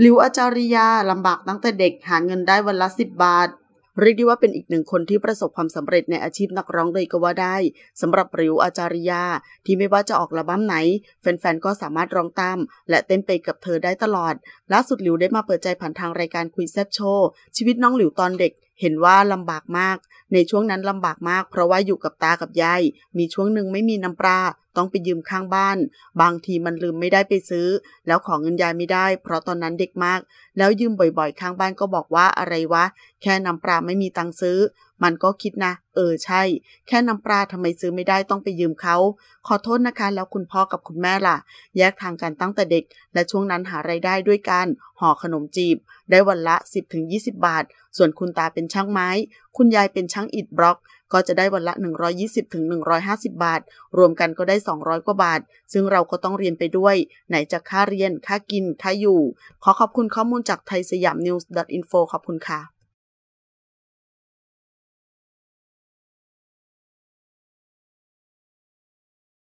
หลิวอาจาริยา ลำบากตั้งแต่เด็กหาเงินได้วันละสิบบาทเรียกได้ว่าเป็นอีกหนึ่งคนที่ประสบความสำเร็จในอาชีพนักร้องเลยก็ว่าได้ สำหรับริวอาจาริยาที่ไม่ว่าจะออกระบ้มไหน แฟนๆก็สามารถร้องตาม และเต้นไปกับเธอได้ตลอดล่าสุดหลิวได้มาเปิดใจผ่านทางรายการคุยแซบโชว์ชีวิตน้องหลิวตอนเด็กเห็นว่าลำบากมาก ในช่วงนั้นลำบากมาก เพราะว่าอยู่กับตากับยาย มีช่วงหนึ่งไม่มีน้ำปลา ต้องไปยืมข้างบ้าน บางทีมันลืมไม่ได้ไปซื้อ แล้วของเงินยายไม่ได้ เพราะตอนนั้นเด็กมาก แล้วยืมบ่อยๆ ข้างบ้านก็บอกว่าอะไรวะ แค่น้ำปลาไม่มีตังซื้อมันก็คิดนะ เออใช่ แค่น้ำปลาทำไมซื้อไม่ได้ต้องไปยืมเขา ขอโทษนะคะ แล้วคุณพ่อกับคุณแม่ล่ะ แยกทางกันตั้งแต่เด็ก และช่วงนั้นหาไรายได้ด้วยการห่อขนมจีบ ได้วันละ 10-20 บาท ส่วนคุณตาเป็นช่างไม้ คุณยายเป็นช่างอิฐบล็อก ก็จะได้วันละ 120-150 บาท รวมกันก็ได้ 200 กว่าบาท ซึ่งเราก็ต้องเรียนไปด้วย ไหนจะค่าเรียนค่ากินค่าอยู่ขอขอบคุณข้อมูลจากไทยสยามนิวส์อินโฟขอบคุณค่ะ